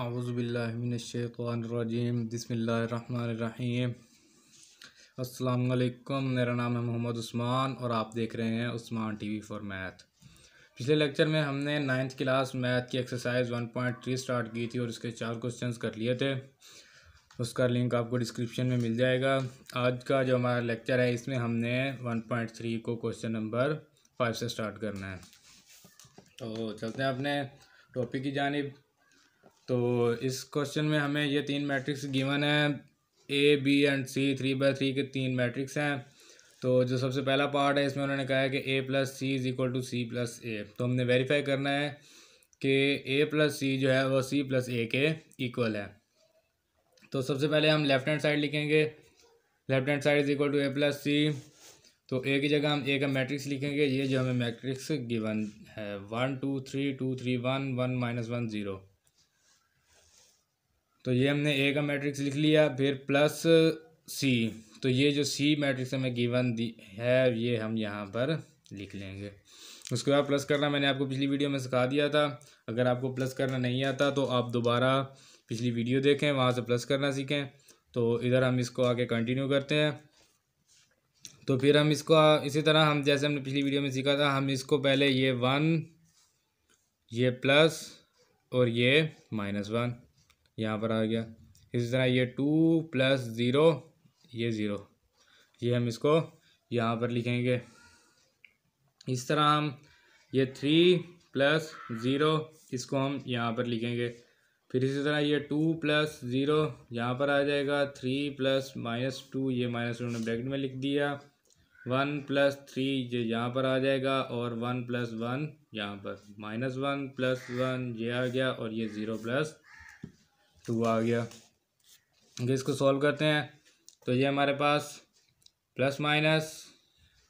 आउज़बिल्लिमिनशैतरजीम बसमीम असलकम मेरा नाम है मोहम्मद उस्मान और आप देख रहे हैं उस्मान टीवी फॉर मैथ पिछले लेक्चर में हमने नाइन्थ क्लास मैथ की exercise one point three start की थी और उसके चार क्वेश्चंस कर लिए थे उसका लिंक आपको डिस्क्रिप्शन में मिल जाएगा आज का जो हमारा लेक्चर है इसमें हमने वन पॉइंट थ्री को क्वेश्चन नंबर फाइव से स्टार्ट करना है तो चलते हैं अपने टॉपिक की जानब तो इस क्वेश्चन में हमें ये तीन मैट्रिक्स गिवन है A B and C three by three के तीन मैट्रिक्स हैं तो जो सबसे पहला पार्ट है इसमें उन्होंने कहा है कि A plus C is equal to C plus A तो हमने वेरीफाई करना है कि ए प्लस सी जो है वो सी प्लस ए के इक्वल है तो सबसे पहले हम लेफ्ट हैंड साइड लिखेंगे left hand side is equal to A plus C तो ए की जगह हम ए का मैट्रिक्स लिखेंगे ये जो हमें मैट्रिक्स गिवन है one two three two three one one minus one zero तो ये हमने ए का मैट्रिक्स लिख लिया फिर प्लस सी तो ये जो सी मैट्रिक्स हमें गिवन दी है ये हम यहाँ पर लिख लेंगे उसके बाद प्लस करना मैंने आपको पिछली वीडियो में सिखा दिया था अगर आपको प्लस करना नहीं आता तो आप दोबारा पिछली वीडियो देखें वहाँ से प्लस करना सीखें तो इधर हम इसको आगे कंटिन्यू करते हैं तो फिर हम इसको इसी तरह हम जैसे हमने पिछली वीडियो में सीखा था हम इसको पहले ये वन ये प्लस और ये माइनस वन यहाँ पर आ गया इसी तरह ये टू प्लस ज़ीरो ये ज़ीरो ये हम इसको यहाँ पर लिखेंगे इस तरह हम ये थ्री प्लस ज़ीरो इसको हम यहाँ पर लिखेंगे फिर इसी तरह ये टू प्लस ज़ीरो यहाँ पर आ जाएगा थ्री प्लस माइनस टू ये माइनस टू ने ब्रैकेट में लिख दिया वन प्लस थ्री ये यहाँ पर आ जाएगा और वन प्लस वन यहाँ पर माइनस वन प्लस वन ये आ गया और ये ज़ीरो प्लस टू तो आ गया अगर तो इसको सॉल्व करते हैं तो ये हमारे पास प्लस माइनस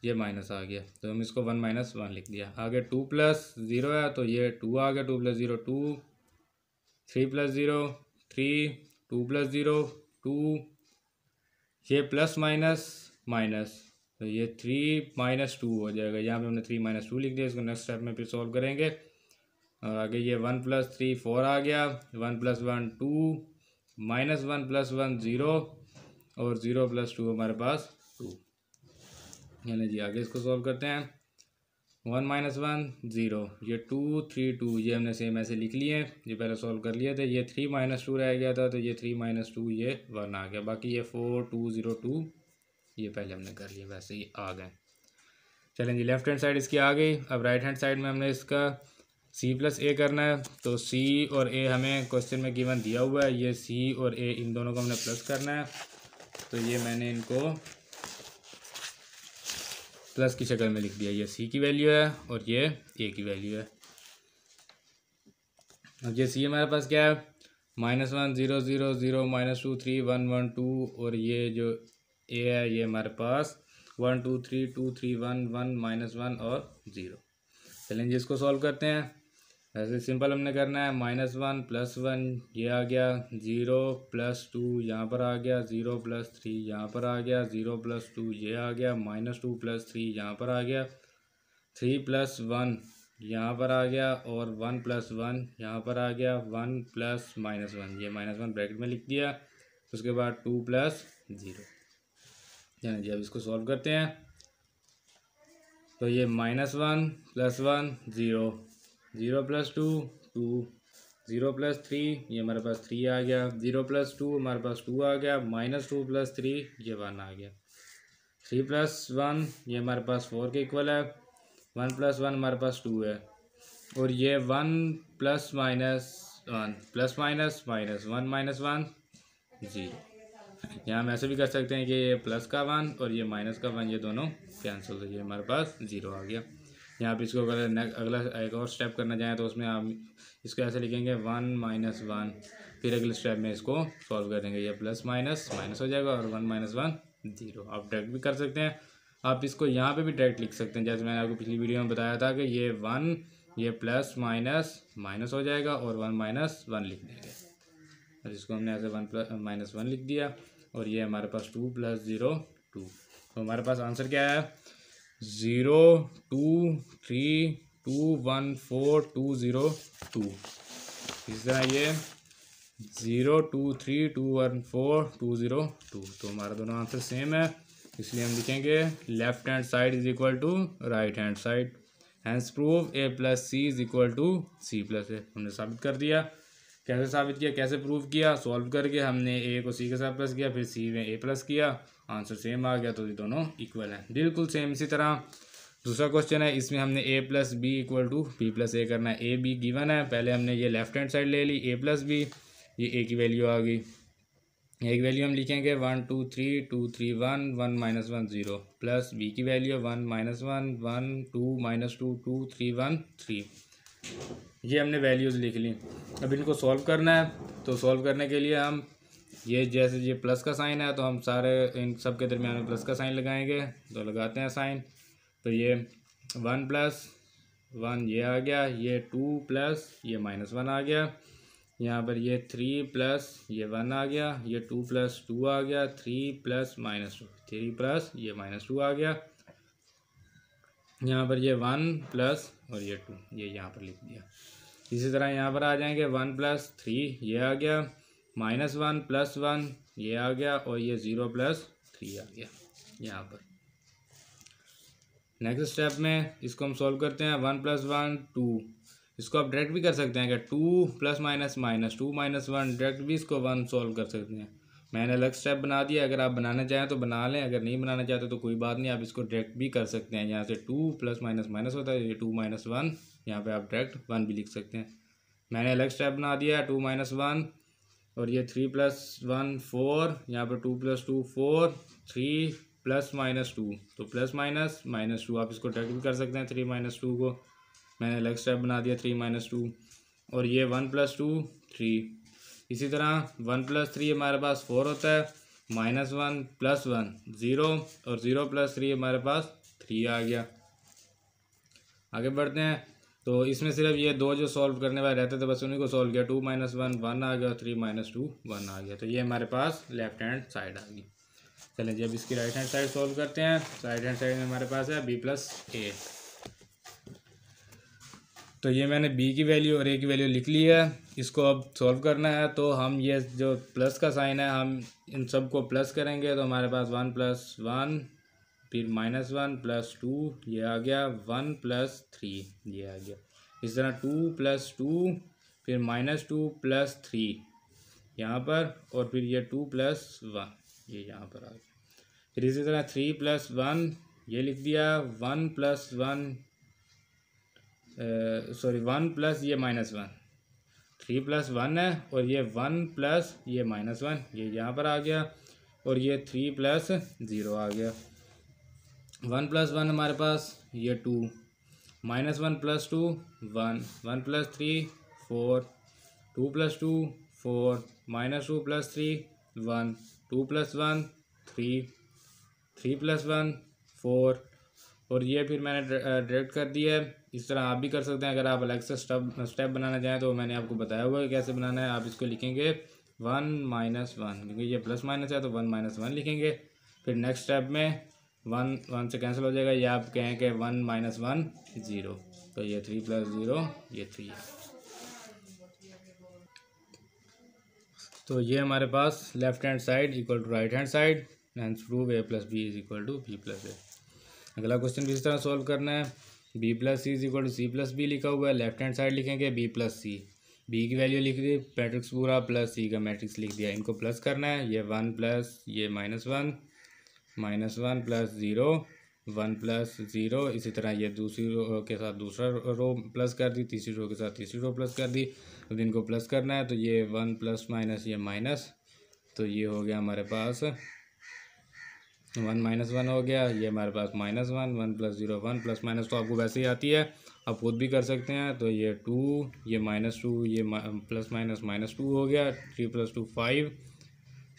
ये माइनस आ गया तो हम इसको वन माइनस वन लिख दिया आगे टू प्लस ज़ीरो है तो ये टू आ गया two plus zero two three plus zero three two plus zero two ये प्लस माइनस माइनस तो ये थ्री माइनस टू हो जाएगा यहाँ पे हमने थ्री माइनस टू लिख दिया इसको नेक्स्ट स्टेप में फिर सॉल्व करेंगे और आगे ये वन प्लस थ्री फोर आ गया one plus one two minus one plus one zero और ज़ीरो प्लस टू हमारे पास टू यानी जी आगे इसको सॉल्व करते हैं वन माइनस वन ज़ीरो ये टू थ्री टू ये हमने सेम ऐसे लिख लिए ये पहले सॉल्व कर लिए थे ये थ्री माइनस टू रह गया था तो ये थ्री माइनस टू ये वन आ गया बाकी ये फोर टू ज़ीरो टू ये पहले हमने कर लिए वैसे ही आ गए चलें जी लेफ्ट हैंड साइड इसकी आ गई अब राइट हैंड साइड में हमने इसका सी प्लस ए करना है तो सी और ए हमें क्वेश्चन में गिवन दिया हुआ है ये सी और ए इन दोनों को हमने प्लस करना है तो ये मैंने इनको प्लस की शक्ल में लिख दिया ये सी की वैल्यू है और ये ए की वैल्यू है अब ये सी हमारे पास क्या है minus one zero zero zero minus two three one one two और ये जो ए है ये हमारे पास one two three two three one one minus one और ज़ीरो चलें इसको सॉल्व करते हैं ऐसे सिंपल हमने करना है माइनस वन प्लस वन ये आ गया ज़ीरो प्लस टू यहाँ पर आ गया ज़ीरो प्लस थ्री यहाँ पर आ गया ज़ीरो प्लस टू ये आ गया माइनस टू प्लस थ्री यहाँ पर आ गया थ्री प्लस वन यहाँ पर आ गया और वन प्लस वन यहाँ पर आ गया वन प्लस माइनस वन ये माइनस वन ब्रैकेट में लिख दिया उसके बाद टू प्लस ज़ीरो जी अब इसको सॉल्व करते हैं तो ये minus one plus one zero zero plus two two zero plus three ये हमारे पास थ्री आ गया ज़ीरो प्लस टू हमारे पास टू आ गया माइनस टू प्लस थ्री ये वन आ गया थ्री प्लस वन ये हमारे पास फोर के इक्वल है वन प्लस वन हमारे पास टू है और ये one plus minus one plus minus minus one minus one zero यहाँ हम ऐसे भी कर सकते हैं कि ये प्लस का वन और ये माइनस का वन ये दोनों कैंसिल हो ये हमारे पास ज़ीरो आ गया यहाँ पे इसको अगर अगला एक और स्टेप करना चाहें तो उसमें आप इसको ऐसे लिखेंगे वन माइनस वन फिर अगले स्टेप में इसको सॉल्व करेंगे ये प्लस माइनस माइनस हो जाएगा और वन माइनस वन जीरो आप डायरेक्ट भी कर सकते हैं आप इसको यहाँ पे भी डायरेक्ट लिख सकते हैं जैसे मैंने आपको पिछली वीडियो में बताया था कि ये वन ये प्लस माइनस माइनस हो जाएगा और वन माइनस वन लिख देंगे और इसको हमने ऐसे वन प्लस माइनस वन लिख दिया और ये हमारे पास टू प्लस ज़ीरो टू तो हमारे पास आंसर क्या है zero two three two one four two zero two इस तरह ये zero two three two one four two zero two तो हमारा दोनों आंसर सेम है इसलिए हम लिखेंगे left hand side is equal to right hand side hence prove A plus C is equal to C plus A हमने साबित कर दिया कैसे साबित किया कैसे प्रूव किया सॉल्व करके हमने ए को सी के साथ प्लस किया फिर सी में ए प्लस किया आंसर सेम आ गया तो ये दोनों इक्वल है बिल्कुल सेम इसी तरह दूसरा क्वेश्चन है इसमें हमने A plus B equal to B plus A करना है ए बी गिवन है पहले हमने ये लेफ्ट हैंड साइड ले ली ए प्लस बी ये ए की वैल्यू आ गई ए की वैल्यू हम लिखेंगे one two three two three one one minus one zero plus B की value one minus one one two minus two two three one three ये हमने वैल्यूज़ लिख ली अब इनको सॉल्व करना है तो सॉल्व करने के लिए हम ये जैसे ये प्लस का साइन है तो हम सारे इन सब के दरमियान में प्लस का साइन लगाएंगे तो लगाते हैं साइन तो ये वन प्लस वन ये आ गया ये टू प्लस ये माइनस वन आ गया यहाँ पर ये थ्री प्लस ये वन आ गया ये टू प्लस टू आ गया three plus minus two three plus ये माइनस टू आ गया यहाँ पर ये वन प्लस और ये टू ये यहाँ पर लिख दिया इसी तरह यहाँ पर आ जाएंगे वन प्लस थ्री ये आ गया माइनस वन प्लस वन ये आ गया और ये ज़ीरो प्लस थ्री आ गया यहाँ पर नेक्स्ट स्टेप में इसको हम सॉल्व करते हैं वन प्लस वन टू इसको आप डायरेक्ट भी कर सकते हैं क्या two plus minus minus two minus one direct भी इसको वन सॉल्व कर सकते हैं मैंने अलग स्टेप बना दिया अगर आप बनाना चाहें तो बना लें अगर नहीं बनाना चाहते तो, तो कोई बात नहीं आप इसको डायरेक्ट भी कर सकते हैं यहाँ से टू प्लस माइनस माइनस होता है ये टू माइनस वन यहाँ पर आप डायरेक्ट वन भी लिख सकते हैं मैंने अलग स्टेप बना दिया टू माइनस वन और ये थ्री प्लस वन फोर यहाँ पर two plus two four three plus minus two तो प्लस माइनस माइनस टू आप इसको डायरेक्ट भी कर सकते हैं थ्री माइनस टू को मैंने अलग स्टेप बना दिया थ्री माइनस टू और ये वन प्लस टू थ्री इसी तरह वन प्लस थ्री हमारे पास फोर होता है minus one plus one zero और ज़ीरो प्लस थ्री हमारे पास थ्री आ गया आगे बढ़ते हैं तो इसमें सिर्फ ये दो जो सॉल्व करने वाले रहते थे बस उन्हीं को सॉल्व किया टू माइनस वन वन आ गया और थ्री माइनस टू वन आ गया तो ये हमारे पास लेफ्ट हैंड साइड आ गई चलें जब इसकी राइट हैंड साइड सॉल्व करते हैं राइट हैंड साइड में हमारे पास है बी प्लस ए तो ये मैंने बी की वैल्यू और ए की वैल्यू लिख ली है इसको अब सॉल्व करना है तो हम ये जो प्लस का साइन है हम इन सब को प्लस करेंगे तो हमारे पास वन प्लस वन फिर माइनस वन प्लस टू ये आ गया वन प्लस थ्री ये आ गया इस तरह टू प्लस टू फिर माइनस टू प्लस थ्री यहाँ पर और फिर ये टू प्लस वन ये यहाँ पर आ गया फिर इसी तरह थ्री प्लस वन ये लिख दिया one plus one sorry one plus ये minus one three plus one है और ये वन प्लस ये माइनस वन ये यहाँ पर आ गया और ये थ्री प्लस ज़ीरो आ गया वन प्लस वन हमारे पास ये two minus one plus two one one plus three four two plus two four minus two plus three one two plus one three three plus one four और ये फिर मैंने direct कर दिया है इस तरह आप भी कर सकते हैं अगर आप अलग से स्टेप स्टेप बनाना चाहें तो मैंने आपको बताया हुआ है कैसे बनाना है आप इसको लिखेंगे वन माइनस वन क्योंकि ये प्लस माइनस है तो वन माइनस वन लिखेंगे फिर नेक्स्ट स्टेप में वन वन से कैंसिल हो जाएगा या आप कहें कि वन माइनस वन ज़ीरो तो ये थ्री प्लस ज़ीरो ये थ्री है तो ये हमारे पास left hand side equal to right hand side and prove A plus B is equal to B plus A अगला क्वेश्चन भी इस तरह सॉल्व करना है B plus C is equal to C plus B लिखा हुआ है लेफ्ट हैंड साइड लिखेंगे बी प्लस सी बी की वैल्यू लिख दी मैट्रिक्स पूरा प्लस सी का मैट्रिक्स लिख दिया इनको प्लस करना है ये वन प्लस ये minus one minus one plus zero one plus zero इसी तरह ये दूसरी रो के साथ दूसरा रो प्लस कर दी तीसरी रो के साथ तीसरी रो प्लस कर दी तो इनको प्लस करना है तो ये वन प्लस माइनस ये माइनस तो ये हो गया हमारे पास वन माइनस वन हो गया ये हमारे पास minus one one plus zero one plus minus तो आपको वैसे ही आती है आप खुद भी कर सकते हैं तो ये टू ये माइनस टू ये प्लस माइनस माइनस टू हो गया three plus two five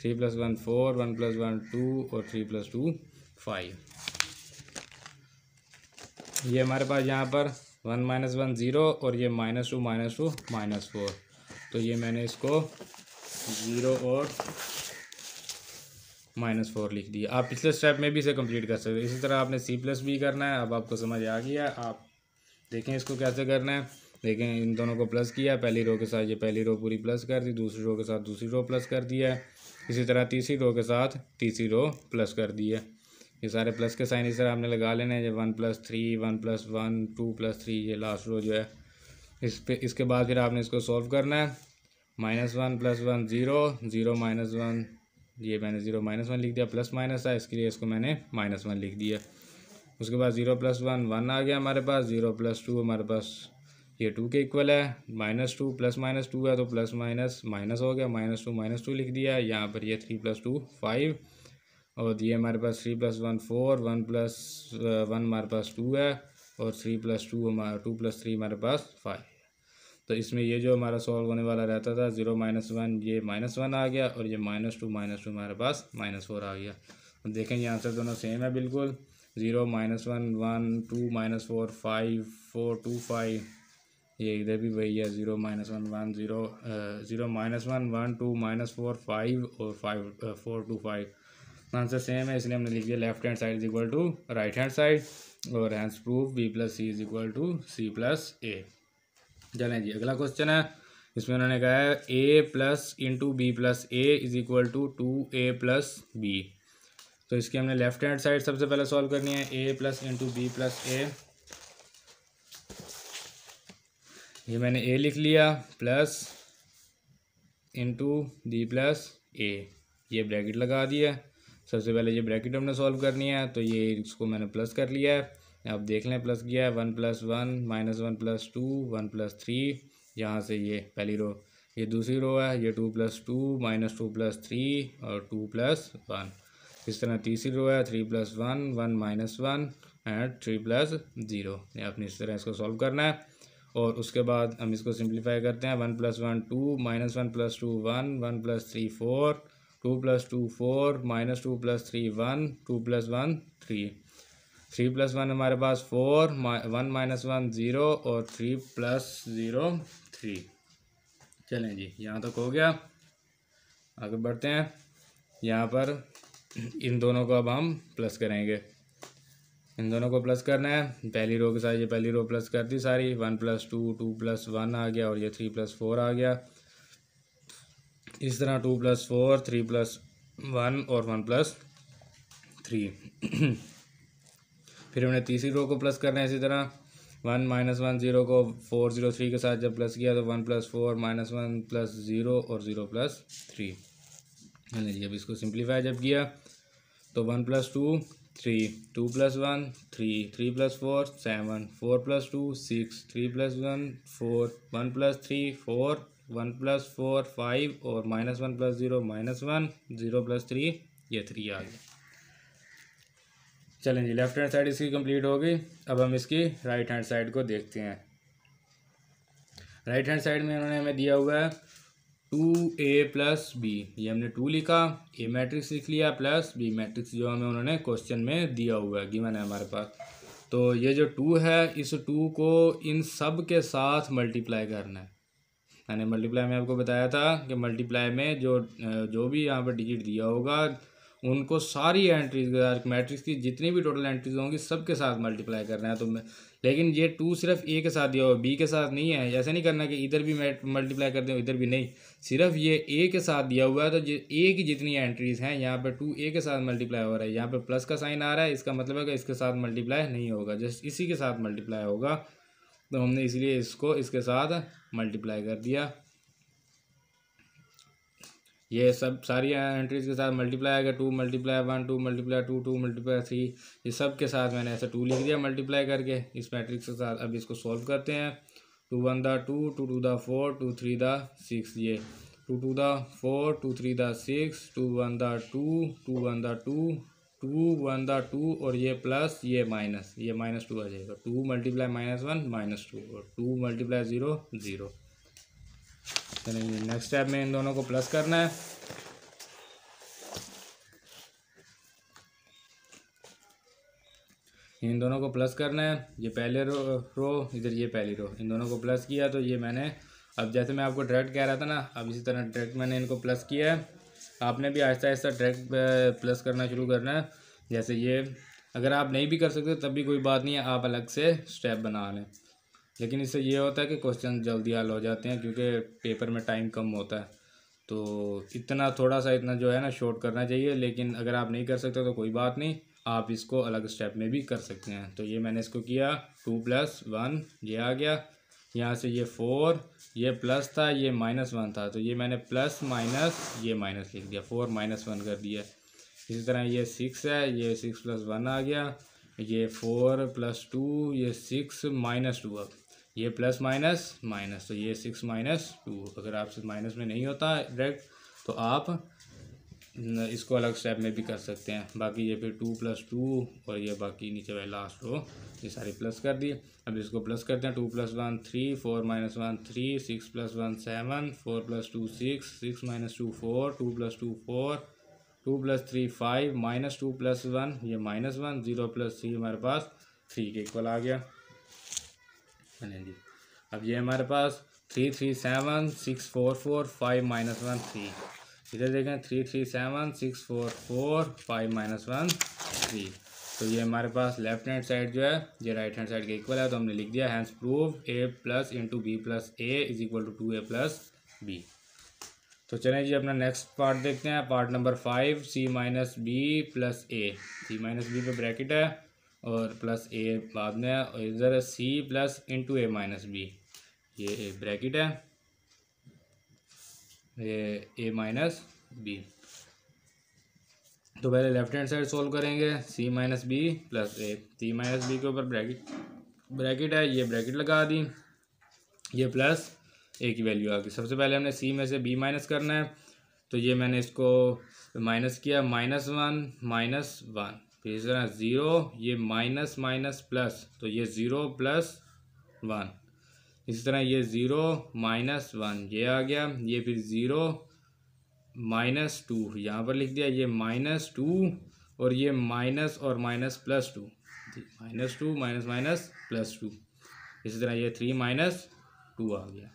three plus one four one plus one two और थ्री प्लस टू फाइव ये हमारे पास यहाँ पर वन माइनस वन ज़ीरो और ये minus two minus two minus four तो ये मैंने इसको ज़ीरो और माइनस फोर लिख दिया आप पिछले स्टेप में भी इसे कंप्लीट कर सकते हो इसी तरह आपने सी प्लस भी करना है अब आपको समझ आ गया आप देखें इसको कैसे करना है देखें इन दोनों को प्लस किया पहली रो के साथ ये पहली रो पूरी प्लस कर दी दूसरी रो के साथ दूसरी रो प्लस कर दिया है इसी तरह तीसरी रो के साथ तीसरी रो प्लस कर दी है ये सारे प्लस के साइन इस तरह आपने लगा लेने हैं ये one plus three one plus one two plus three ये लास्ट रो जो है इस पे इसके बाद फिर आपने इसको सॉल्व करना है minus one plus one zero zero minus one ये मैंने ज़ीरो माइनस वन लिख दिया प्लस माइनस था इसके लिए इसको मैंने माइनस वन लिख दिया उसके बाद ज़ीरो प्लस वन वन आ गया हमारे पास ज़ीरो प्लस टू हमारे पास ये टू के इक्वल है minus two plus minus two है तो प्लस माइनस माइनस हो गया माइनस टू माइनस टू लिख दिया यहाँ पर ये थ्री प्लस टू फाइव और ये हमारे पास three plus one four one plus one हमारे पास टू है और थ्री प्लस टू हमारा टू प्लस थ्री हमारे पास फाइव तो इसमें ये जो हमारा सॉल्व होने वाला रहता था ज़ीरो माइनस वन ये माइनस वन आ गया और ये माइनस टू माइनस टू हमारे पास माइनस फोर आ गया देखें ये आंसर दोनों सेम है बिल्कुल zero minus one one two minus four five four two five ये इधर भी वही है zero minus one one zero zero minus one one two minus four five और five four two five answer same है इसलिए हमने लिख दिया left hand side is equal to right hand side और hence proof B plus C is equal to C plus A चले जी अगला क्वेश्चन है इसमें उन्होंने कहा है A plus into B plus A is equal to two A plus B तो इसकी हमने लेफ्ट हैंड साइड सबसे पहले सॉल्व करनी है A plus into B plus A ये मैंने ए लिख लिया plus into B plus A ये ब्रैकेट लगा दिया सबसे पहले ये ब्रैकेट हमने सॉल्व करनी है तो ये इसको मैंने प्लस कर लिया है आप देख लें प्लस किया है one plus one minus one plus two one plus three यहाँ से ये पहली रो ये दूसरी रो है ये two plus two minus two plus three और टू प्लस वन इस तरह तीसरी रो है three plus one one minus one and three plus zero आपने इस तरह इसको सॉल्व करना है और उसके बाद हम इसको सिंप्लीफाई करते हैं one plus one two minus one plus two one one plus three four two plus two four minus two plus three one two plus one three three plus one हमारे पास four one minus one zero और three plus zero three चलें जी यहाँ तक हो गया आगे बढ़ते हैं यहाँ पर इन दोनों को अब हम प्लस करेंगे इन दोनों को प्लस करना है पहली रो के साथ ये पहली रो प्लस कर दी सारी one plus two two plus one आ गया और ये थ्री प्लस फोर आ गया इस तरह two plus four three plus one और वन प्लस थ्री फिर हमने तीसरी रो को प्लस करना है इसी तरह वन माइनस वन ज़ीरो को फोर ज़ीरो थ्री के साथ जब प्लस किया तो one plus four minus one plus zero और ज़ीरो प्लस थ्री लीजिए अब इसको सिंप्लीफाई जब किया तो one plus two three two plus one three three plus four seven four plus two six three plus one four one plus three four one plus four five और minus one plus zero minus one zero plus three ये three आ गया चलें जी left hand side इसकी complete हो गई अब हम इसकी राइट हैंड साइड को देखते हैं राइट हैंड साइड में उन्होंने हमें दिया हुआ है टू ए प्लस बी ये हमने टू लिखा ए मैट्रिक्स लिख लिया प्लस बी मैट्रिक्स जो हमें उन्होंने क्वेश्चन में दिया हुआ है गिवन है हमारे पास तो ये जो टू है इस टू को इन सब के साथ मल्टीप्लाई करना है मैंने मल्टीप्लाई में आपको बताया था कि मल्टीप्लाई में जो जो भी यहाँ पर डिजिट दिया होगा उनको सारी एंट्रीज मैट्रिक्स की जितनी भी टोटल एंट्रीज होंगी सबके साथ मल्टीप्लाई करना है तो मैं लेकिन ये टू सिर्फ ए के साथ दिया हुआ बी के साथ नहीं है ऐसा नहीं करना कि इधर भी मल्टीप्लाई कर दें इधर भी नहीं सिर्फ ये ए के साथ दिया हुआ है तो ये ए की जितनी एंट्रीज हैं यहाँ पर टू ए के साथ मल्टीप्लाई हो रहा है यहाँ पर प्लस का साइन आ रहा है इसका मतलब है कि इसके साथ मल्टीप्लाई नहीं होगा जस्ट इसी के साथ मल्टीप्लाई होगा तो हमने इसलिए इसको इसके साथ मल्टीप्लाई कर दिया ये सब सारी एंट्रीज के साथ मल्टीप्लाई आएगा two multiply one two multiply two two multiply three ये सब के साथ मैंने ऐसा टू लिख दिया मल्टीप्लाई करके इस मैट्रिक्स के साथ अब इसको सॉल्व करते हैं two one the two two two the four two three the six ये two two the four two three the six two one the two two one the two two one the two और ये plus ये minus ये minus two आ जाएगा two multiply minus one minus two और two multiply zero zero तो नहीं next step में इन दोनों को प्लस करना है इन दोनों को प्लस करना है ये पहले रो रो इधर ये पहली रो इन दोनों को प्लस किया तो ये मैंने अब जैसे मैं आपको डायरेक्ट कह रहा था ना अब इसी तरह डायरेक्ट मैंने इनको प्लस किया है आपने भी आहिस्ता आहिस्ता डायरेक्ट प्लस करना शुरू करना है जैसे ये अगर आप नहीं भी कर सकते तब भी कोई बात नहीं है आप अलग से स्टेप बना लें लेकिन इससे ये होता है कि क्वेश्चन जल्दी हल हो जाते हैं क्योंकि पेपर में टाइम कम होता है तो इतना थोड़ा सा इतना जो है ना शॉर्ट करना चाहिए लेकिन अगर आप नहीं कर सकते तो कोई बात नहीं आप इसको अलग स्टेप में भी कर सकते हैं तो ये मैंने इसको किया टू प्लस वन ये आ गया यहाँ से ये फोर ये प्लस था ये माइनस वन था तो ये मैंने प्लस माइनस ये माइनस लिख दिया फोर माइनस वन कर दिया इसी तरह ये सिक्स है ये सिक्स प्लस वन आ गया ये फोर प्लस टू ये सिक्स माइनस टू अब ये प्लस माइनस माइनस तो ये सिक्स माइनस टू अगर आपसे माइनस में नहीं होता डायरेक्ट तो आप इसको अलग स्टेप में भी कर सकते हैं बाकी ये फिर टू प्लस टू और ये बाकी नीचे वाले लास्ट हो ये सारी प्लस कर दिए अब इसको प्लस करते हैं two plus one three four minus one three six plus one seven four plus two six six minus two four two plus two four two plus three five minus two plus one ये minus one zero plus three हमारे पास three के equal आ गया बनेगी अब ये हमारे पास three three seven six four four five minus one three इधर देखें three three seven six four four five minus one three तो ये हमारे पास लेफ्ट हैंड साइड जो है ये राइट हैंड साइड के इक्वल है तो हमने लिख दिया hence prove A plus into B plus A is equal to two A plus B तो चलें जी अपना नेक्स्ट पार्ट देखते हैं part number five C minus B plus A C minus B पे ब्रैकेट है और प्लस ए बाद में इधर C plus into A minus B ये ब्रैकेट है ये ए माइनस बी तो पहले लेफ्ट हैंड साइड सोल्व करेंगे C minus B plus A C minus B के ऊपर ब्रैकेट ब्रैकेट है ये ब्रैकेट लगा दी ये प्लस ए की वैल्यू आ गई सबसे पहले हमने सी में से बी माइनस करना है तो ये मैंने इसको माइनस किया माइनस वन माइनस वन फिर इस तरह ज़ीरो ये माइनस माइनस प्लस तो ये ज़ीरो प्लस वन इस तरह ये ज़ीरो माइनस वन ये आ गया ये फिर ज़ीरो माइनस टू यहाँ पर लिख दिया ये माइनस टू और ये माइनस और minus plus two minus two minus minus plus two इसी तरह ये थ्री माइनस टू आ गया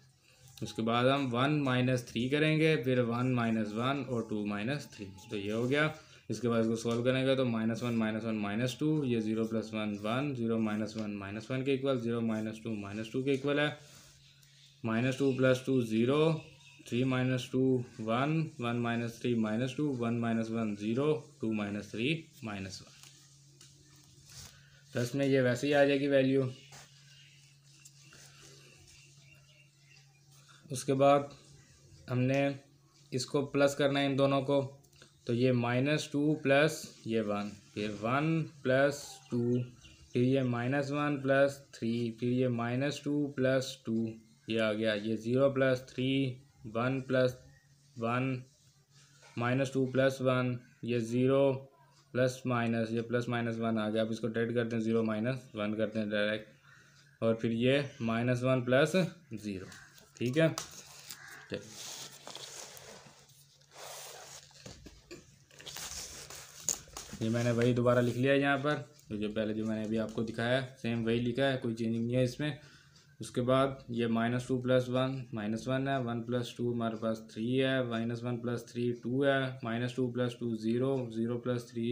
उसके बाद हम वन माइनस थ्री करेंगे फिर वन माइनस वन और टू माइनस थ्री तो ये हो गया इसके बाद इसको सॉल्व करेंगे तो minus one minus one minus two ये zero plus one one zero minus one minus one के equal zero minus two minus two के इक्वल है minus two plus two zero three minus two one one minus three minus two one minus one zero two minus three minus one दस में ये वैसे ही आ जाएगी value उसके बाद हमने इसको प्लस करना है इन दोनों को तो ये माइनस टू प्लस ये वन फिर वन प्लस टू फिर ये माइनस वन प्लस थ्री फिर ये माइनस टू प्लस टू ये आ गया ये zero plus three one plus one minus two plus one ये ज़ीरो प्लस माइनस ये प्लस माइनस वन आ गया अब इसको डेड करते हैं ज़ीरो माइनस वन करते हैं डायरेक्ट और फिर ये माइनस वन प्लस ज़ीरो ठीक है चलिए ये मैंने वही दोबारा लिख लिया है यहाँ पर तो जो पहले जो मैंने अभी आपको दिखाया सेम वही लिखा है कोई चेंजिंग नहीं है इसमें उसके बाद ये minus two plus one minus one है वन प्लस टू हमारे पास थ्री है minus one plus three two है minus two plus two zero zero plus three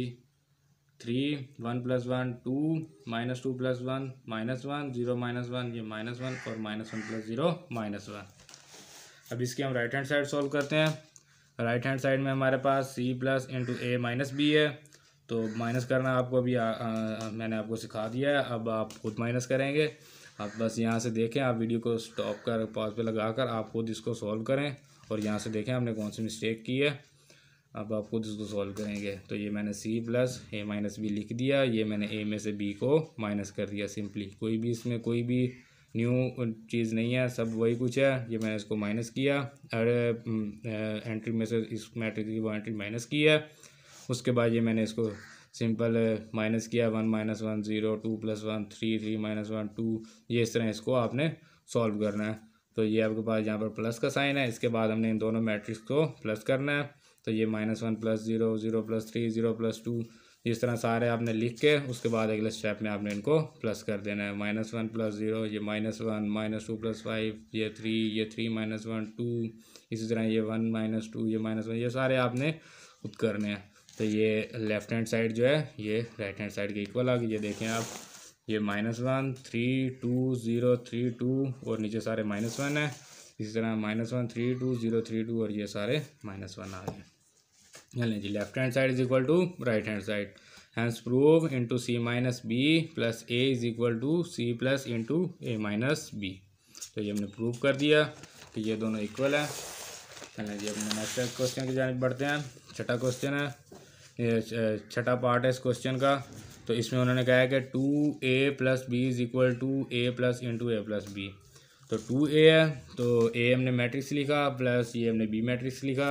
three one plus one two minus two plus one minus one zero minus one ये minus one और minus one plus zero minus one अब इसके हम right hand side solve करते हैं right hand side में हमारे पास C plus into A minus B है तो माइनस करना आपको अभी आ, आ, मैंने आपको सिखा दिया है अब आप खुद माइनस करेंगे आप बस यहाँ से देखें आप वीडियो को स्टॉप कर पॉज पे लगा कर आप खुद इसको सॉल्व करें और यहाँ से देखें आपने कौन सी मिस्टेक की है अब आप खुद इसको सॉल्व करेंगे तो ये मैंने C plus A minus B लिख दिया ये मैंने ए में से बी को माइनस कर दिया सिंपली कोई भी इसमें कोई भी न्यू चीज़ नहीं है सब वही कुछ है ये मैंने इसको माइनस किया अरे एंट्री हम्म, में से इस मैट्रिक की वो एंट्री माइनस की है उसके बाद ये मैंने इसको सिंपल माइनस किया one minus one zero two plus one three three minus one two ये इस तरह इसको आपने सॉल्व करना है तो ये आपके पास यहाँ पर प्लस का साइन है इसके बाद हमने इन दोनों मैट्रिक्स को प्लस करना है तो ये minus one plus zero zero plus three zero plus two इस तरह सारे आपने लिख के उसके बाद अगले स्टेप में आपने इनको प्लस कर देना है माइनस वन प्लस ज़ीरो ये minus one minus two plus five ये थ्री ये थ्री माइनस वन टू इसी तरह ये वन माइनस टू ये माइनस वन ये सारे आपने खुद करने हैं तो ये लेफ्ट हैंड साइड जो है ये राइट हैंड साइड के इक्वल आ गई ये देखें आप ये minus one three two zero three two और नीचे सारे माइनस वन है इसी तरह minus one three two zero three two और ये सारे माइनस वन आ गए चलें जी left hand side is equal to right hand side hence prove into C minus B plus A is equal to C plus into A minus B तो ये हमने प्रूव कर दिया कि ये दोनों इक्वल है चलें जी अपने नेक्स्ट क्वेश्चन की जानब बढ़ते हैं छठा क्वेश्चन है छठा पार्ट है इस क्वेश्चन का तो इसमें उन्होंने कहा है कि two A plus B is equal to A plus into A plus B तो टू ए है तो ए हमने मैट्रिक्स लिखा प्लस ये हमने बी मैट्रिक्स लिखा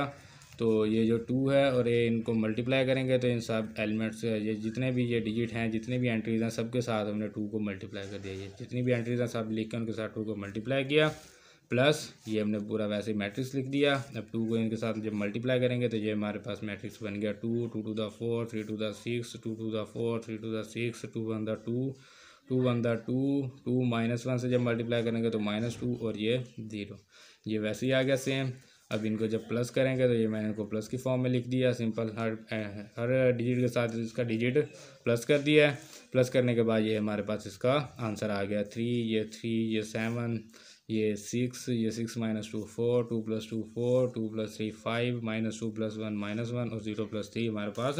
तो ये जो टू है और ए इनको मल्टीप्लाई करेंगे तो इन सब एलिमेंट्स ये जितने भी ये डिजिट हैं जितने भी एंट्रीज हैं सबके साथ हमने टू को मल्टीप्लाई कर दिया ये जितनी भी एंट्रीज हैं सब लिख के उनके साथ टू को मल्टीप्लाई किया प्लस ये हमने पूरा वैसे ही मैट्रिक्स लिख दिया अब टू को इनके साथ जब मल्टीप्लाई करेंगे तो ये हमारे पास मैट्रिक्स बन गया two two two the four three two the six two two the four three two the six two one the two two one the two two minus one से जब मल्टीप्लाई करेंगे तो माइनस टू और ये zero ये वैसे ही आ गया same अब इनको जब प्लस करेंगे तो ये मैंने इनको प्लस की फॉर्म में लिख दिया सिंपल हर हर डिजिट के साथ इसका डिजिट प्लस कर दिया है प्लस करने के बाद ये हमारे पास इसका आंसर आ गया थ्री ये थ्री ये सेवन ये सिक्स ये six minus two four two plus two four two plus three five minus two plus one minus one और ज़ीरो प्लस थ्री हमारे पास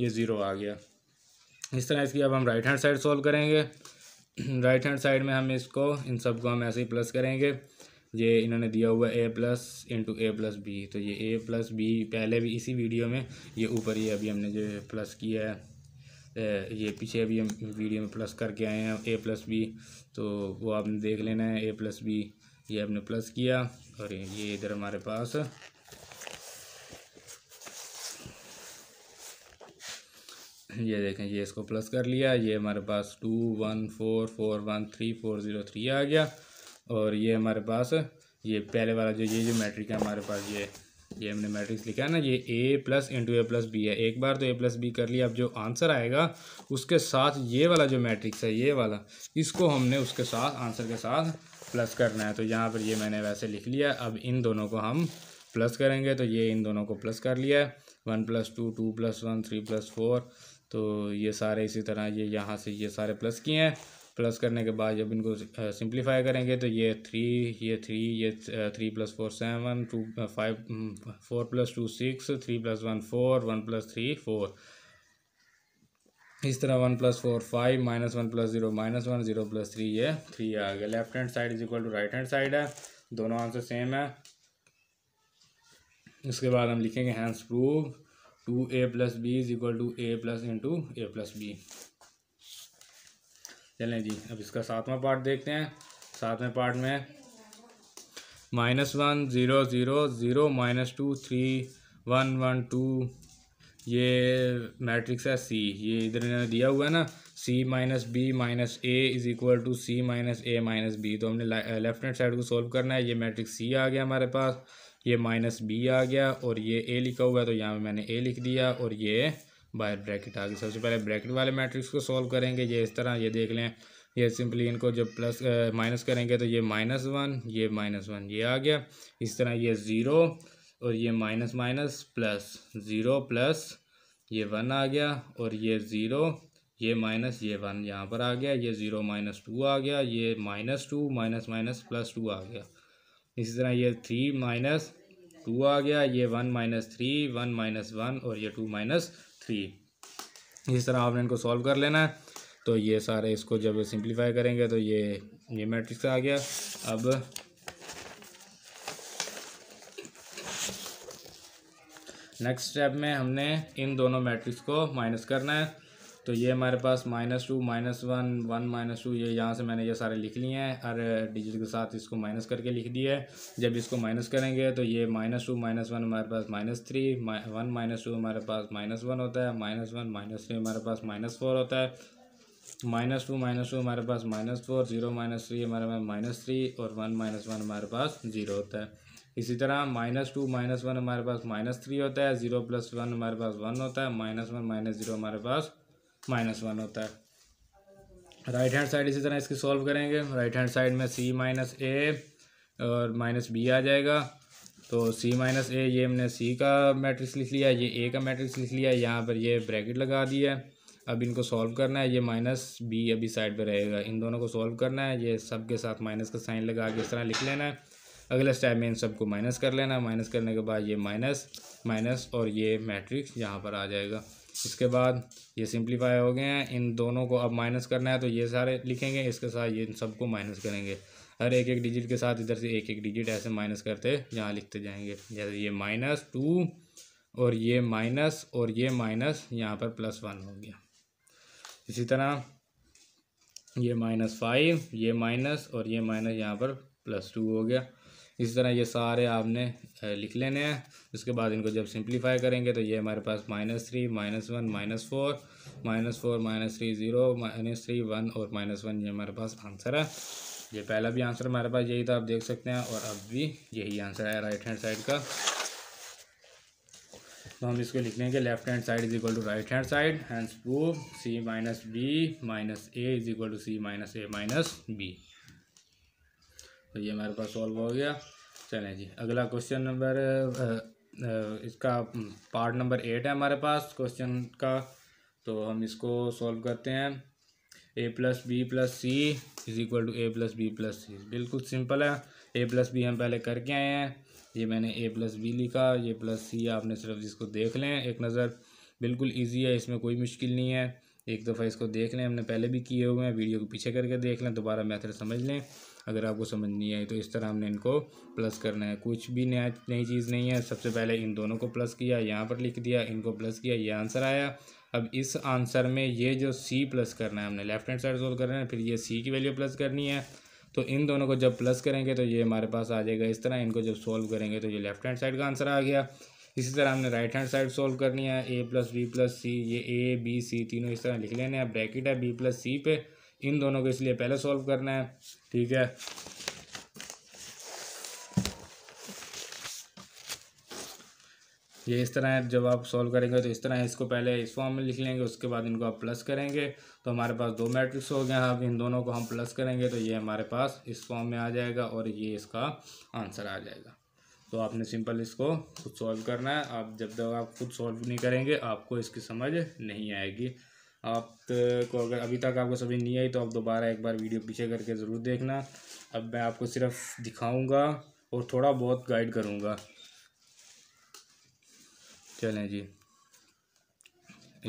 ये ज़ीरो आ गया इस तरह इसकी अब हम राइट हैंड साइड सॉल्व करेंगे राइट हैंड साइड में हम इसको इन सब को हम ऐसे ही प्लस करेंगे ये इन्होंने दिया हुआ A plus into A plus B तो ये ए प्लस बी पहले भी इसी वीडियो में ये ऊपर ही अभी हमने जो प्लस किया है ये पीछे अभी हम वीडियो में प्लस करके आए हैं ए प्लस बी तो वो आपने देख लेना है ए प्लस बी ये आपने प्लस किया और ये इधर हमारे पास ये देखें ये इसको प्लस कर लिया ये हमारे पास two one four four one three four zero three आ गया और ये हमारे पास ये पहले वाला जो ये जो मैट्रिक है हमारे पास ये ये हमने मैट्रिक्स लिखा है ना ये A plus into A plus B है एक बार तो ए प्लस बी कर लिया अब जो आंसर आएगा उसके साथ ये वाला जो मैट्रिक्स है ये वाला इसको हमने उसके साथ आंसर के साथ प्लस करना है तो यहाँ पर ये मैंने वैसे लिख लिया अब इन दोनों को हम प्लस करेंगे तो ये इन दोनों को प्लस कर लिया है one plus two two plus one three plus four तो ये सारे इसी तरह ये यहाँ से ये सारे प्लस किए हैं प्लस करने के बाद जब इनको सिंप्लीफाई करेंगे तो ये थ्री ये थ्री ये three plus four seven two five four plus two six three plus one four one plus three four इस तरह one plus four five minus one plus zero minus one zero plus three ये three आ गया left hand side is equal to right hand side है दोनों answer same है इसके बाद हम लिखेंगे hence prove two A plus B is equal to A plus into A plus B चलें जी अब इसका सातवां पार्ट देखते हैं सातवें पार्ट में minus one zero zero zero minus two three one one two ये मैट्रिक्स है सी ये इधर इन्होंने दिया हुआ है ना C minus B minus A is equal to C minus A minus B तो हमने लेफ्ट हैंड साइड को सॉल्व करना है ये मैट्रिक्स सी आ गया हमारे पास ये माइनस बी आ गया और ये ए लिखा हुआ है तो यहाँ पे मैंने ए लिख दिया और ये बाहर ब्रैकेट आ गई सबसे पहले ब्रैकेट वाले मैट्रिक्स को सॉल्व करेंगे ये इस तरह ये देख लें ये सिंपली इनको जब प्लस माइनस करेंगे तो ये माइनस वन ये माइनस वन ये आ गया इस तरह ये ज़ीरो और ये minus minus plus zero plus ये वन आ गया और ये ज़ीरो ये माइनस ये वन यहाँ पर आ गया ये ज़ीरो माइनस टू आ गया ये minus two minus minus plus two आ गया इसी तरह ये थ्री माइनस टू आ गया ये one minus three one minus one और ये टू माइनस थ्री इस तरह आपने इनको सॉल्व कर लेना है तो ये सारे इसको जब सिंप्लीफाई करेंगे तो ये ये मैट्रिक्स आ गया अब नेक्स्ट स्टेप में हमने इन दोनों मैट्रिक्स को माइनस करना है तो ये हमारे पास minus two minus one one minus two ये यहाँ से मैंने ये सारे लिख लिए हैं हर डिजिट के साथ इसको माइनस करके लिख दिया है जब इसको माइनस करेंगे तो ये माइनस टू माइनस वन हमारे पास minus three one minus two हमारे पास माइनस वन होता है माइनस वन माइनस थ्री हमारे पास माइनस फोर होता है माइनस टू माइनस टू हमारे पास minus four zero minus three हमारे पास माइनस थ्री और वन माइनस वन हमारे पास जीरो होता है इसी तरह माइनस टू माइनस वन हमारे पास माइनस थ्री होता है जीरो प्लस वन हमारे पास वन होता है माइनस वन माइनस जीरो हमारे पास माइनस वन होता है राइट हैंड साइड इसी तरह इसकी सॉल्व करेंगे राइट हैंड साइड में सी माइनस ए और माइनस बी आ जाएगा तो सी माइनस ए ये हमने सी का मैट्रिक्स लिख लिया ये ए का मैट्रिक्स लिख लिया यहाँ पर ये ब्रैकेट लगा दिया है अब इनको सॉल्व करना है ये माइनस बी अभी साइड पर रहेगा इन दोनों को सॉल्व करना है ये सब के साथ माइनस का साइन लगा के इस तरह लिख लेना है अगले स्टेप में इन सबको माइनस कर लेना है माइनस करने के बाद ये माइनस माइनस और ये मैट्रिक्स यहाँ पर आ जाएगा उसके बाद ये सिंप्लीफाई हो गए हैं इन दोनों को अब माइनस करना है तो ये सारे लिखेंगे इसके साथ ये इन सबको माइनस करेंगे हर एक एक डिजिट के साथ इधर से एक एक डिजिट ऐसे माइनस करते यहाँ लिखते जाएंगे जैसे ये माइनस टू और ये माइनस और ये माइनस यहाँ पर प्लस वन हो गया इसी तरह ये माइनस फाइव ये माइनस और ये माइनस यहाँ पर प्लस टू हो गया इस तरह ये सारे आपने लिख लेने हैं उसके बाद इनको जब सिंप्लीफाई करेंगे तो ये हमारे पास minus three minus one minus four minus four minus three zero minus three one और माइनस वन ये हमारे पास आंसर है ये पहला भी आंसर हमारे पास यही था आप देख सकते हैं और अब भी यही आंसर है राइट हैंड साइड का तो हम इसको लिख लेंगे left hand side is equal to right hand side hands prove C minus B minus A is equal to C minus A minus B तो ये हमारे पास सॉल्व हो गया चलें जी अगला क्वेश्चन नंबर इसका पार्ट नंबर एट है हमारे पास क्वेश्चन का तो हम इसको सॉल्व करते हैं A plus B plus C is equal to A plus B plus C बिल्कुल सिंपल है ए प्लस बी हम पहले करके आए हैं ये मैंने ए प्लस बी लिखा ये प्लस सी आपने सिर्फ इसको देख लें एक नज़र बिल्कुल ईजी है इसमें कोई मुश्किल नहीं है एक दफ़ा इसको देख लें हमने पहले भी किए हुए हैं वीडियो को पीछे करके देख लें दोबारा मैथड समझ लें अगर आपको समझ नहीं आई तो इस तरह हमने इनको प्लस करना है कुछ भी नया नई चीज़ नहीं है सबसे पहले इन दोनों को प्लस किया यहाँ पर लिख दिया इनको प्लस किया ये आंसर आया अब इस आंसर में ये जो सी प्लस करना है हमने लेफ्ट हैंड साइड सोल्व करना है फिर ये सी की वैल्यू प्लस करनी है तो इन दोनों को जब प्लस करेंगे तो ये हमारे पास आ जाएगा इस तरह इनको जब सोल्व करेंगे तो ये लेफ्ट हैंड साइड का आंसर आ गया इसी तरह हमने राइट हैंड साइड सोल्व करनी है A plus B plus C ये ए बी सी तीनों इस तरह लिख लेने हैं ब्रैकेट है बी प्लस सी पे इन दोनों को इसलिए पहले सॉल्व करना है ठीक है ये इस तरह है जब आप सॉल्व करेंगे तो इस तरह है इसको पहले इस फॉर्म में लिख लेंगे उसके बाद इनको आप प्लस करेंगे तो हमारे पास दो मैट्रिक्स हो गए अब इन दोनों को हम प्लस करेंगे तो ये हमारे पास इस फॉर्म में आ जाएगा और ये इसका आंसर आ जाएगा तो आपने सिंपल इसको खुद सॉल्व करना है आप जब तक आप खुद सॉल्व नहीं करेंगे आपको इसकी समझ नहीं आएगी आप को अगर अभी तक आपको समझ नहीं आई तो आप दोबारा एक बार वीडियो पीछे करके ज़रूर देखना अब मैं आपको सिर्फ दिखाऊंगा और थोड़ा बहुत गाइड करूंगा चलें जी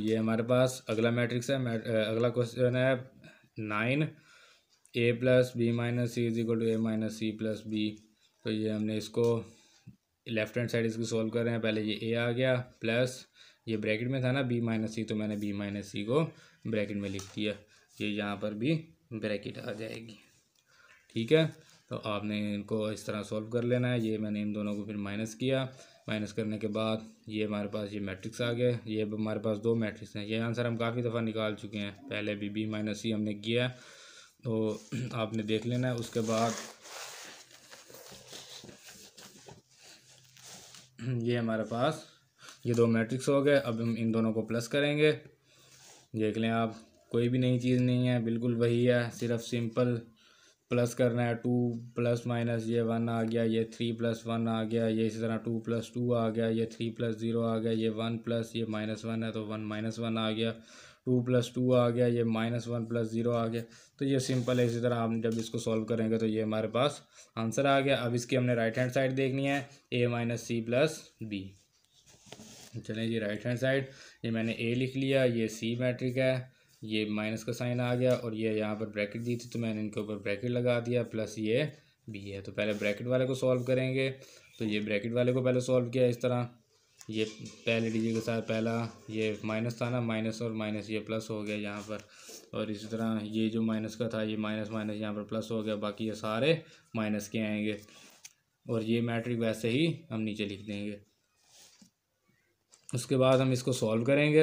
ये हमारे पास अगला मैट्रिक्स है मैट, अगला क्वेश्चन है nine A plus B minus C is equal to A minus C plus B तो ये हमने इसको लेफ्ट हैंड साइड इसको सॉल्व कर रहे हैं पहले ये ए आ गया प्लस ये ब्रैकेट में था ना बी माइनस सी तो मैंने बी माइनस सी को ब्रैकेट में लिख दिया ये यहाँ पर भी ब्रैकेट आ जाएगी ठीक है तो आपने इनको इस तरह सॉल्व कर लेना है ये मैंने इन दोनों को फिर माइनस किया माइनस करने के बाद ये हमारे पास ये मैट्रिक्स आ गया ये हमारे पास दो मैट्रिक्स हैं ये आंसर हम काफ़ी दफ़ा निकाल चुके हैं पहले भी बी माइनस सी हमने किया तो आपने देख लेना है उसके बाद ये हमारे पास ये दो मैट्रिक्स हो गए अब हम इन दोनों को प्लस करेंगे देख लें आप कोई भी नई चीज़ नहीं है बिल्कुल वही है सिर्फ सिंपल प्लस करना है टू प्लस माइनस ये वन आ गया ये थ्री प्लस वन आ गया ये इसी तरह टू प्लस टू आ गया ये थ्री प्लस ज़ीरो आ गया ये वन प्लस ये माइनस वन है तो वन माइनस वन आ गया टू प्लस टू आ गया ये माइनस वन प्लस ज़ीरो आ गया तो ये सिंपल है इसी तरह हम जब इसको सॉल्व करेंगे तो ये हमारे पास आंसर आ गया अब इसकी हमने राइट हैंड साइड देखनी है A minus C plus B चलें जी राइट हैंड साइड ये मैंने ए लिख लिया ये सी मैट्रिक है ये माइनस का साइन आ गया और ये यहाँ पर ब्रैकेट दी थी तो मैंने इनके ऊपर ब्रैकेट लगा दिया प्लस ये बी है तो पहले ब्रैकेट वाले को सॉल्व करेंगे तो ये ब्रैकेट वाले को पहले सॉल्व किया इस तरह ये पहले डी के साथ पहला ये माइनस था ना माइनस और माइनस ये प्लस हो गया यहाँ पर और इसी तरह ये जो माइनस का था ये माइनस माइनस यहाँ पर प्लस हो गया बाकी ये सारे माइनस के आएंगे और ये मैट्रिक वैसे ही हम नीचे लिख देंगे उसके बाद हम इसको सॉल्व करेंगे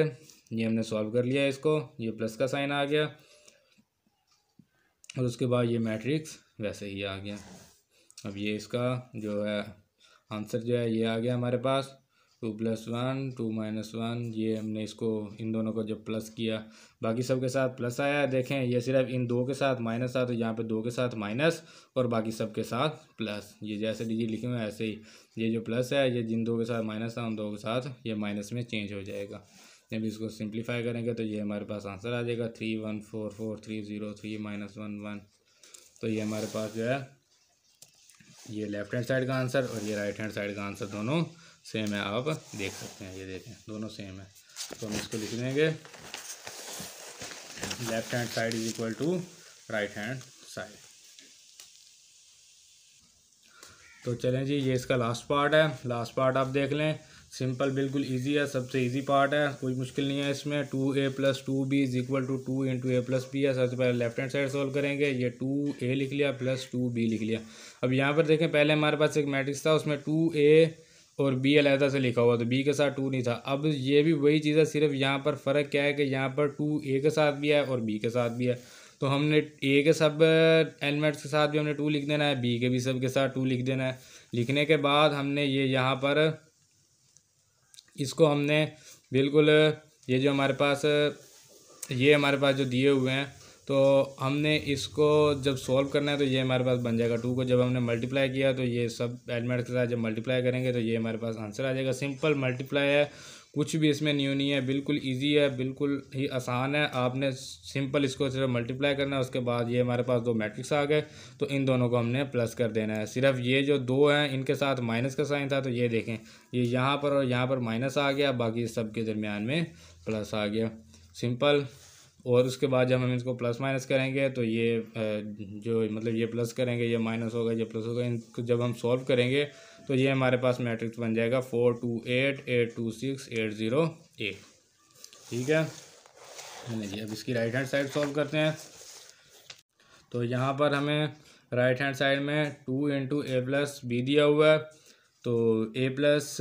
ये हमने सॉल्व कर लिया इसको ये प्लस का साइन आ गया और उसके बाद ये मैट्रिक्स वैसे ही आ गया अब ये इसका जो है आंसर जो है ये आ गया हमारे पास two plus one two minus one ये हमने इसको इन दोनों को जब प्लस किया बाकी सब के साथ प्लस आया देखें ये सिर्फ इन दो के साथ माइनस आया तो यहाँ पे दो के साथ माइनस और बाकी सब के साथ प्लस ये जैसे डिजिट लिखे हुए ऐसे ही ये जो प्लस है ये जिन दो के साथ माइनस था उन दो के साथ ये माइनस में चेंज हो जाएगा जब इसको सिंप्लीफाई करेंगे तो ये हमारे पास आंसर आ जाएगा three one four four three zero three minus one one तो ये हमारे पास जो है ये लेफ़्ट हैंड साइड का आंसर और ये राइट हैंड साइड का आंसर दोनों सेम है आप देख सकते हैं ये देखें दोनों सेम है तो हम इसको लिख देंगे left hand side is equal to right hand side तो चलें जी ये इसका लास्ट पार्ट है लास्ट पार्ट आप देख लें सिंपल बिल्कुल इजी है सबसे इजी पार्ट है कोई मुश्किल नहीं है इसमें two A plus two B is equal to two into A plus B है सबसे पहले लेफ्ट हैंड साइड सॉल्व करेंगे ये टू ए लिख लिया प्लस टू बी लिख लिया अब यहाँ पर देखें पहले हमारे पास एक मैट्रिक्स था उसमें टू ए और बी अलहदा से लिखा हुआ तो बी के साथ टू नहीं था अब ये भी वही चीज़ है सिर्फ यहाँ पर फ़र्क क्या है कि यहाँ पर टू ए के साथ भी है और बी के साथ भी है तो हमने ए के सब एलिमेंट्स uh, के साथ भी हमने टू लिख देना है बी के भी सब के साथ टू लिख देना है लिखने के बाद हमने ये यहाँ पर इसको हमने बिल्कुल ये जो हमारे पास ये हमारे पास जो दिए हुए हैं तो हमने इसको जब सॉल्व करना है तो ये हमारे पास बन जाएगा टू को जब हमने मल्टीप्लाई किया तो ये सब एलिमेंट्स के साथ जब मल्टीप्लाई करेंगे तो ये हमारे पास आंसर आ जाएगा सिंपल मल्टीप्लाई है कुछ भी इसमें न्यू नहीं है बिल्कुल इजी है बिल्कुल ही आसान है आपने सिंपल इसको सिर्फ मल्टीप्लाई करना है उसके बाद ये हमारे पास दो मैट्रिक्स आ गए तो इन दोनों को हमने प्लस कर देना है सिर्फ ये जो दो हैं इनके साथ माइनस का साइन था तो ये देखें ये यहाँ पर और यहाँ पर माइनस आ गया बाकी सब के दरमियान में प्लस आ गया सिंपल और उसके बाद जब हम इसको प्लस माइनस करेंगे तो ये जो मतलब ये प्लस करेंगे ये माइनस होगा ये प्लस होगा इनको जब हम सॉल्व करेंगे तो ये हमारे पास मैट्रिक्स बन जाएगा four two eight eight two six eight zero eight ठीक है जी अब इसकी राइट हैंड साइड सॉल्व करते हैं तो यहाँ पर हमें राइट हैंड साइड में two into A plus B दिया हुआ है तो ए प्लस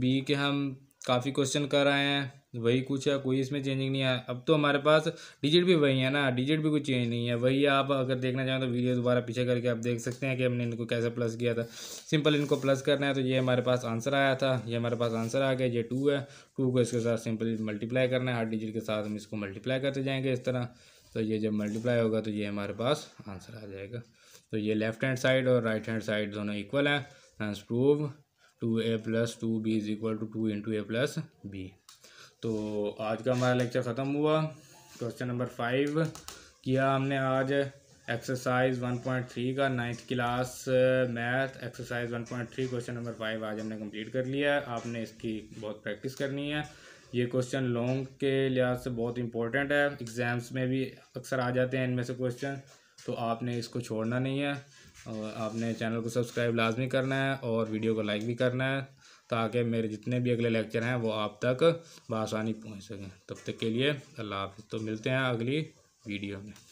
बी के हम काफ़ी क्वेश्चन कर रहे हैं वही कुछ है कोई इसमें चेंजिंग नहीं है अब तो हमारे पास डिजिट भी वही है ना डिजिट भी कुछ चेंज नहीं है वही आप अगर देखना चाहें तो वीडियो दोबारा पीछे करके आप देख सकते हैं कि हमने इनको कैसे प्लस किया था सिंपल इनको प्लस करना है तो ये हमारे पास आंसर आया था ये हमारे पास आंसर आ गया ये टू है टू को इसके साथ सिंपल मल्टीप्लाई करना है हर डिजिट के साथ हम इसको मल्टीप्लाई करते जाएंगे इस तरह तो ये जब मल्टीप्लाई होगा तो ये हमारे पास आंसर आ जाएगा तो ये लेफ्ट हैंड साइड और राइट हैंड साइड दोनों इक्वल हैं prove two A plus two B is equal to two into A plus B तो आज का हमारा लेक्चर ख़त्म हुआ क्वेश्चन नंबर फाइव किया हमने आज एक्सरसाइज वन पॉइंट थ्री का ninth class math exercise one point three question number five आज हमने कंप्लीट कर लिया है आपने इसकी बहुत प्रैक्टिस करनी है ये क्वेश्चन लॉन्ग के लिहाज से बहुत इंपॉर्टेंट है एग्ज़ाम्स में भी अक्सर आ जाते हैं इनमें से क्वेश्चन तो आपने इसको छोड़ना नहीं है और आपने चैनल को सब्सक्राइब लाजमी करना है और वीडियो को लाइक भी करना है ताकि मेरे जितने भी अगले लेक्चर हैं वो आप तक बसानी पहुँच सकें तब तक के लिए अल्लाह हाफि तो मिलते हैं अगली वीडियो में